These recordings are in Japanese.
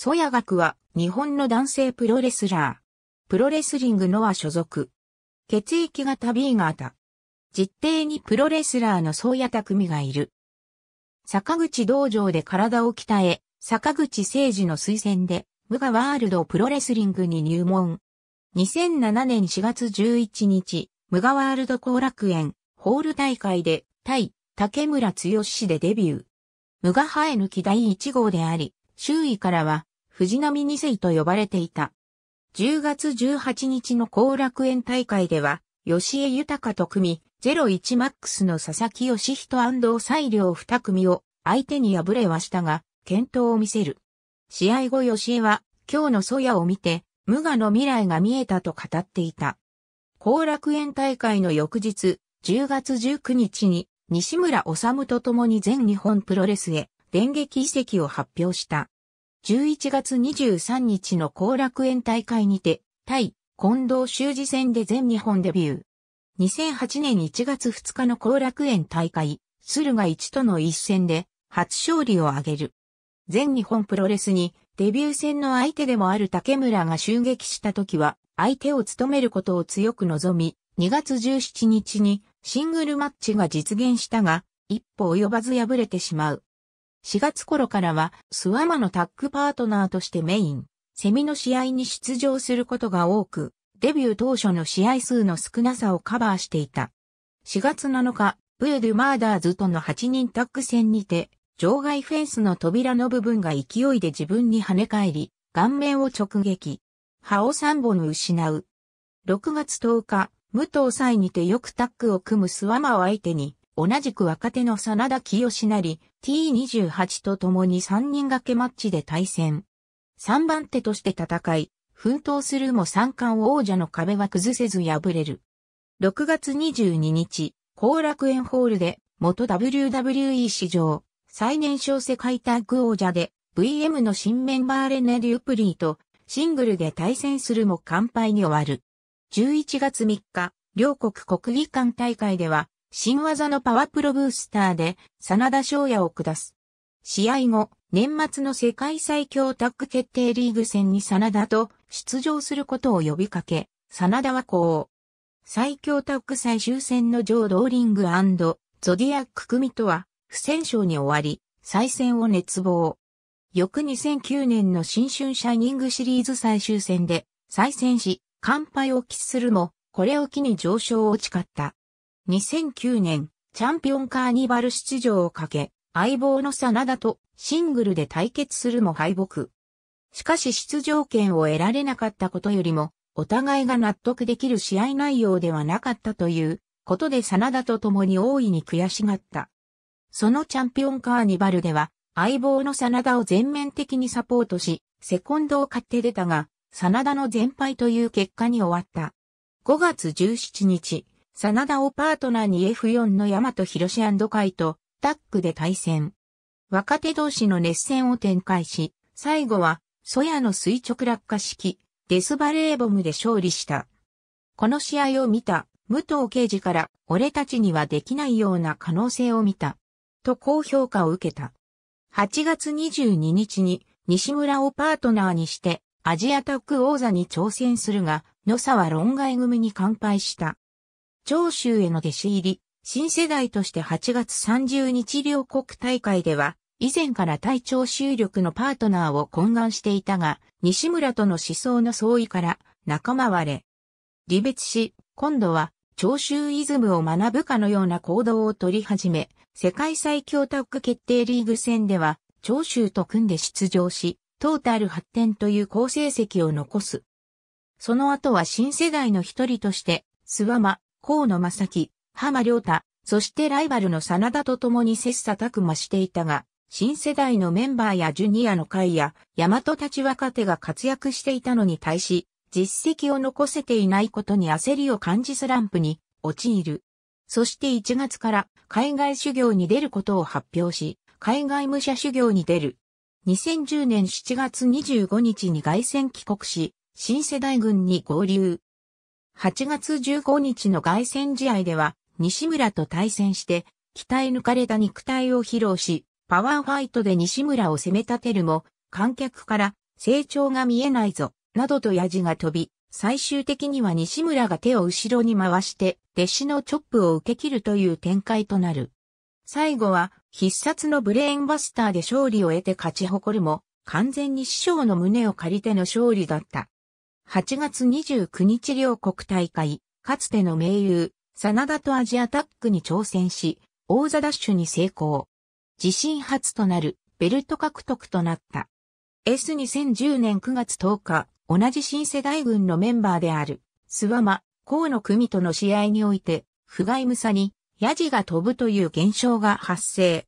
ソヤ学は日本の男性プロレスラー。プロレスリングのは所属。血液型 B 型。実定にプロレスラーの宗谷匠がいる。坂口道場で体を鍛え、坂口誠二の推薦で、無我ワールドプロレスリングに入門。2007年4月11日、無我ワールド後楽園、ホール大会で、対、竹村剛氏でデビュー。無我生え抜き第1号であり、周囲からは、藤波二世と呼ばれていた。10月18日の後楽園大会では、吉江豊と組、01マックスの佐々木義人安藤西良二組を相手に敗れはしたが、健闘を見せる。試合後吉江は、今日のソヤを見て、無我の未来が見えたと語っていた。後楽園大会の翌日、10月19日に、西村治と共に全日本プロレスへ電撃移籍を発表した。11月23日の後楽園大会にて、対、近藤修二戦で全日本デビュー。2008年1月2日の後楽園大会、駿河一との一戦で、初勝利を挙げる。全日本プロレスに、デビュー戦の相手でもある竹村が襲撃した時は、相手を務めることを強く望み、2月17日にシングルマッチが実現したが、一歩及ばず敗れてしまう。4月頃からは、スワマのタッグパートナーとしてメイン、セミの試合に出場することが多く、デビュー当初の試合数の少なさをカバーしていた。4月7日、ブードゥ・マーダーズとの8人タッグ戦にて、場外フェンスの扉の部分が勢いで自分に跳ね返り、顔面を直撃。歯を3本失う。6月10日、武藤祭にてよくタッグを組むスワマを相手に、同じく若手の真田清成、T28 と共に3人掛けマッチで対戦。3番手として戦い、奮闘するも三冠王者の壁は崩せず敗れる。6月22日、後楽園ホールで元 WWE 史上最年少世界タッグ王者で VM の新メンバーレネ・デュプリーとシングルで対戦するも完敗に終わる。11月3日、両国国技館大会では新技のパワープロブースターで、真田翔也を下す。試合後、年末の世界最強タッグ決定リーグ戦に真田と出場することを呼びかけ、真田はこう。最強タッグ最終戦のジョー・ローリングゾディアック組とは、不戦勝に終わり、再戦を熱望。翌2009年の新春シャイニングシリーズ最終戦で、再戦し、完敗を喫するも、これを機に上昇を誓った。2009年、チャンピオンカーニバル出場をかけ、相棒の真田とシングルで対決するも敗北。しかし出場権を得られなかったことよりも、お互いが納得できる試合内容ではなかったということで真田と共に大いに悔しがった。そのチャンピオンカーニバルでは、相棒の真田を全面的にサポートし、セコンドを買って出たが、真田の全敗という結果に終わった。5月17日、真田をパートナーに F4 の大和広志海とタッグで対戦。若手同士の熱戦を展開し、最後は、ソヤの垂直落下式、デスバレーボムで勝利した。この試合を見た、武藤刑事から、俺たちにはできないような可能性を見た。と高評価を受けた。8月22日に、西村をパートナーにして、アジアタック王座に挑戦するが、野沢論外組に完敗した。長州への弟子入り、新世代として8月30日両国大会では、以前から対長州力のパートナーを懇願していたが、西村との思想の相違から仲間割れ。離別し、今度は長州イズムを学ぶかのような行動を取り始め、世界最強タッグ決定リーグ戦では、長州と組んで出場し、トータル発展という好成績を残す。その後は新世代の一人として、諏訪間、河野正樹、浜良太、そしてライバルの真田と共に切磋琢磨していたが、新世代のメンバーやジュニアの会や、大和たち若手が活躍していたのに対し、実績を残せていないことに焦りを感じスランプに陥る。そして1月から海外修行に出ることを発表し、海外武者修行に出る。2010年7月25日に外戦帰国し、新世代軍に合流。8月15日の外戦試合では、西村と対戦して、鍛え抜かれた肉体を披露し、パワーファイトで西村を攻め立てるも、観客から、成長が見えないぞ、などとヤジが飛び、最終的には西村が手を後ろに回して、弟子のチョップを受け切るという展開となる。最後は、必殺のブレーンバスターで勝利を得て勝ち誇るも、完全に師匠の胸を借りての勝利だった。8月29日両国大会、かつての盟友、真田とアジアタックに挑戦し、王座ダッシュに成功。自身初となるベルト獲得となった。S2010 年9月10日、同じ新世代軍のメンバーである、諏訪間、河野組との試合において、不甲斐無さに、ヤジが飛ぶという現象が発生。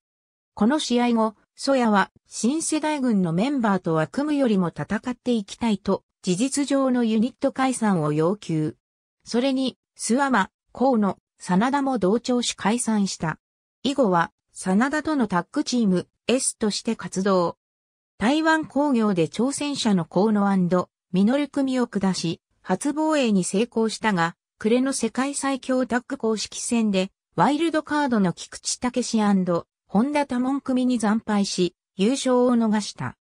この試合後、ソヤは新世代軍のメンバーとは組むよりも戦っていきたいと事実上のユニット解散を要求。それに、諏訪間、河野、真田も同調し解散した。以後は、真田とのタッグチーム S として活動。台湾工業で挑戦者の河野ミノル組を下し、初防衛に成功したが、暮れの世界最強タッグ公式戦で、ワイルドカードの菊池武史本田多門組に惨敗し、優勝を逃した。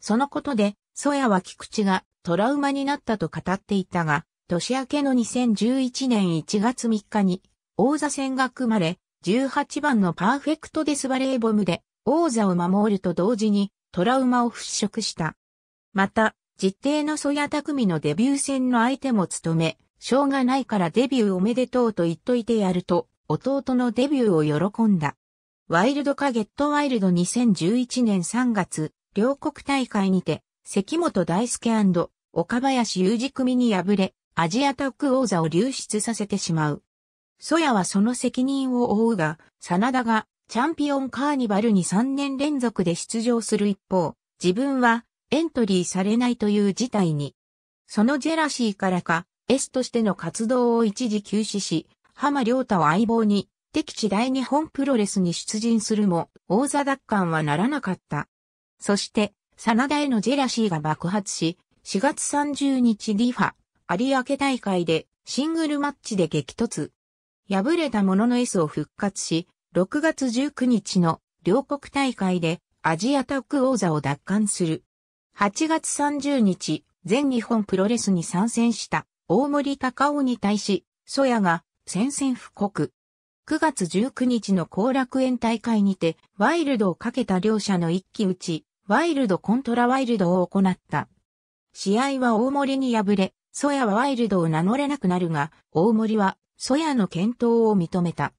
そのことで、ソヤは菊池がトラウマになったと語っていたが、年明けの2011年1月3日に王座戦が組まれ、18番のパーフェクトデスバレーボムで王座を守ると同時にトラウマを払拭した。また、実定の曽谷匠のデビュー戦の相手も務め、しょうがないからデビューおめでとうと言っといてやると、弟のデビューを喜んだ。ワイルドカゲットワイルド2011年3月、両国大会にて、関本大輔岡林雄二組に敗れ、アジアタック王座を流出させてしまう。ソヤはその責任を負うが、真田がチャンピオンカーニバルに3年連続で出場する一方、自分はエントリーされないという事態に。そのジェラシーからか、S としての活動を一時休止し、浜良太を相棒に、敵地大日本プロレスに出陣するも、王座奪還はならなかった。そして、真田へのジェラシーが爆発し、4月30日リファ、有明大会でシングルマッチで激突。敗れたものの S を復活し、6月19日の両国大会でアジアタック王座を奪還する。8月30日、全日本プロレスに参戦した大森高尾に対し、ソヤが戦線布告。9月19日の後楽園大会にて、ワイルドをかけた両者の一騎打ち、ワイルドコントラワイルドを行った。試合は大森に敗れ、ソヤはワイルドを名乗れなくなるが、大森はソヤの検討を認めた。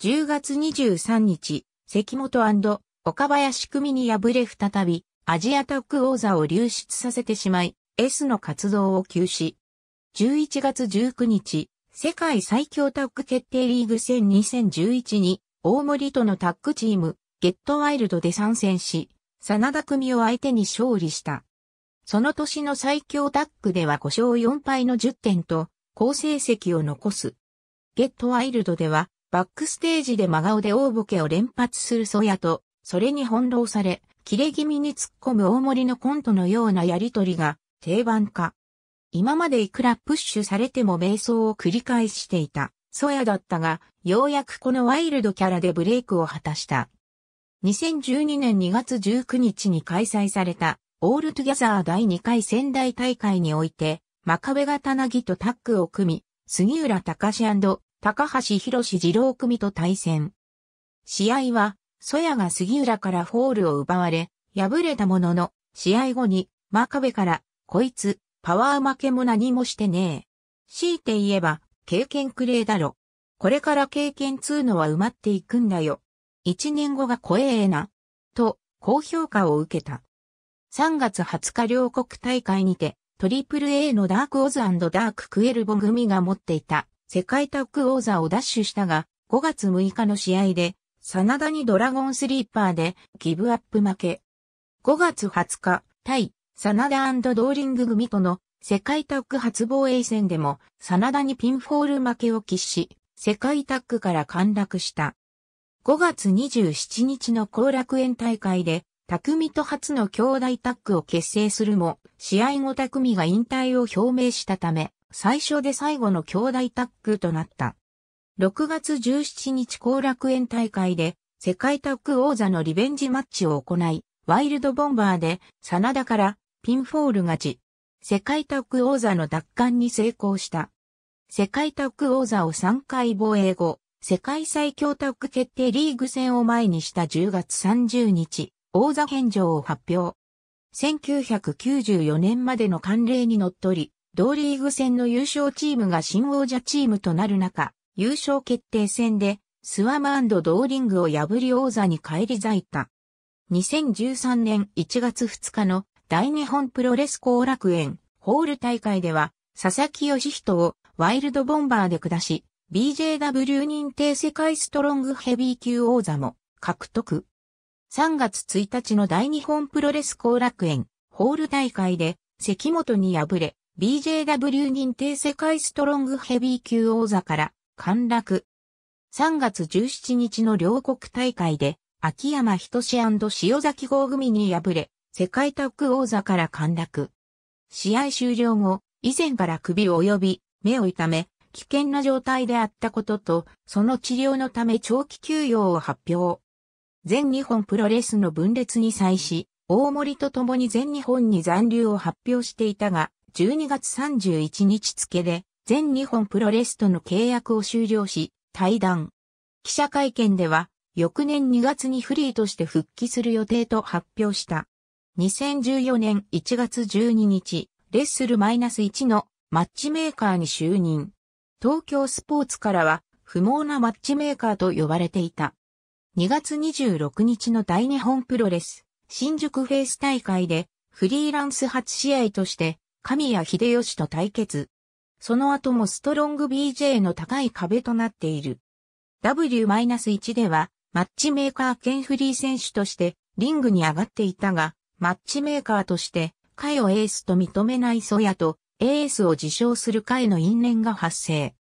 10月23日、関本岡林組に敗れ再び、アジアタック王座を流出させてしまい、S の活動を休止。11月19日、世界最強タック決定リーグ戦2011に、大森とのタックチーム、ゲットワイルドで参戦し、真田組を相手に勝利した。その年の最強タッグでは5勝4敗の10点と、好成績を残す。ゲットワイルドでは、バックステージで真顔で大ボケを連発するソヤと、それに翻弄され、切れ気味に突っ込む大盛りのコントのようなやりとりが定番化。今までいくらプッシュされても瞑想を繰り返していた、ソヤだったが、ようやくこのワイルドキャラでブレイクを果たした。2012年2月19日に開催されたオールトゥギャザー第2回仙台大会において、真壁がぎとタッグを組み、杉浦隆高橋博士二郎組と対戦。試合は、ソヤが杉浦からフォールを奪われ、敗れたものの、試合後に、真壁から、こいつ、パワー負けも何もしてねえ。強いて言えば、経験くれえだろ。これから経験つうのは埋まっていくんだよ。一年後が怖えな。と、高評価を受けた。3月20日両国大会にて、トリプル A のダークオズダーククエルボ組が持っていた世界タッグ王座を奪取したが、5月6日の試合で、真田にドラゴンスリーパーでギブアップ負け。5月20日、対、真田ドーリング組との世界タッグ初防衛戦でも、真田にピンフォール負けを喫し、世界タッグから陥落した。5月27日の後楽園大会で、匠と初の兄弟タッグを結成するも、試合後匠が引退を表明したため、最初で最後の兄弟タッグとなった。6月17日後楽園大会で、世界タッグ王座のリベンジマッチを行い、ワイルドボンバーで、真田からピンフォール勝ち。世界タッグ王座の奪還に成功した。世界タッグ王座を3回防衛後、世界最強タッグ決定リーグ戦を前にした10月30日、王座返上を発表。1994年までの慣例にのっとり、同リーグ戦の優勝チームが新王者チームとなる中、優勝決定戦でスワマドーリングを破り王座に返り咲いた。2013年1月2日の大日本プロレス後楽園ホール大会では佐々木義人をワイルドボンバーで下し BJW 認定世界ストロングヘビー級王座も獲得。3月1日の大日本プロレス後楽園ホール大会で関本に敗れ、BJW 認定世界ストロングヘビー級王座から陥落。3月17日の両国大会で、秋山仁志塩崎豪組に敗れ、世界タッグ王座から陥落。試合終了後、以前から首を及び、目を痛め、危険な状態であったことと、その治療のため長期休養を発表。全日本プロレスの分裂に際し、大森と共に全日本に残留を発表していたが、12月31日付で、全日本プロレスとの契約を終了し、対談。記者会見では、翌年2月にフリーとして復帰する予定と発表した。2014年1月12日、レッスルマイナス -1 のマッチメーカーに就任。東京スポーツからは、不毛なマッチメーカーと呼ばれていた。2月26日の大日本プロレス、新宿フェイス大会で、フリーランス初試合として、神谷秀吉と対決。その後もストロング BJ の高い壁となっている。W-1 では、マッチメーカー兼フリー選手として、リングに上がっていたが、マッチメーカーとして、彼をエースと認めないソヤと、エースを自称する彼の因縁が発生。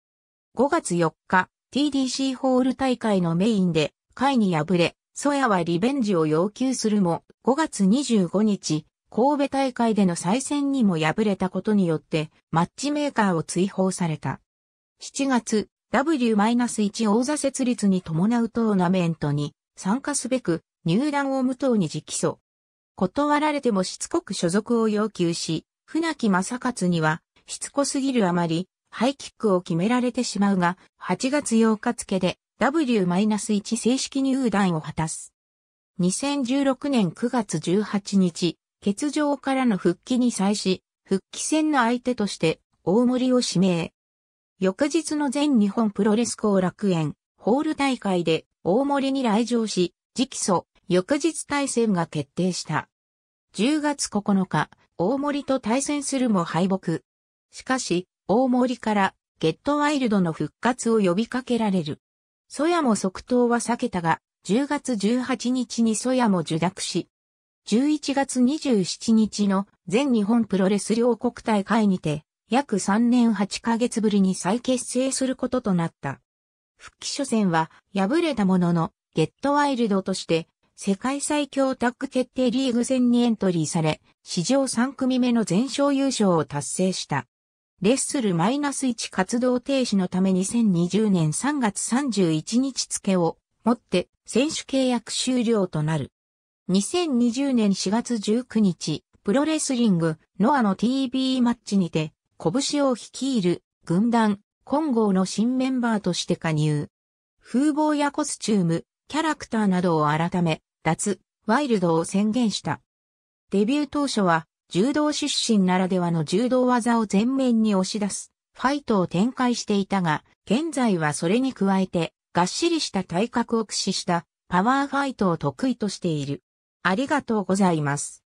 5月4日、TDC ホール大会のメインで、回に敗れ、ソヤはリベンジを要求するも、5月25日、神戸大会での再戦にも敗れたことによって、マッチメーカーを追放された。7月、W-1 王座設立に伴うトーナメントに参加すべく、入団を無党に直訴。断られてもしつこく所属を要求し、船木正勝には、しつこすぎるあまり、ハイキックを決められてしまうが、8月8日付で、W-1 正式入団を果たす。2016年9月18日、欠場からの復帰に際し、復帰戦の相手として大森を指名。翌日の全日本プロレス後楽園、ホール大会で大森に来場し、直訴、翌日対戦が決定した。10月9日、大森と対戦するも敗北。しかし、大森から、ゲットワイルドの復活を呼びかけられる。ソヤも即答は避けたが、10月18日にソヤも受諾し、11月27日の全日本プロレス両国大会にて、約3年8ヶ月ぶりに再結成することとなった。復帰初戦は敗れたものの、ゲットワイルドとして、世界最強タッグ決定リーグ戦にエントリーされ、史上3組目の全勝優勝を達成した。レッスルマイナス -1 活動停止のため2020年3月31日付をもって選手契約終了となる。2020年4月19日、プロレスリング、ノアの TV マッチにて、拳を率いる、軍団、混合の新メンバーとして加入。風貌やコスチューム、キャラクターなどを改め、脱、ワイルドを宣言した。デビュー当初は、柔道出身ならではの柔道技を前面に押し出す、ファイトを展開していたが、現在はそれに加えて、がっしりした体格を駆使した、パワーファイトを得意としている。ありがとうございます。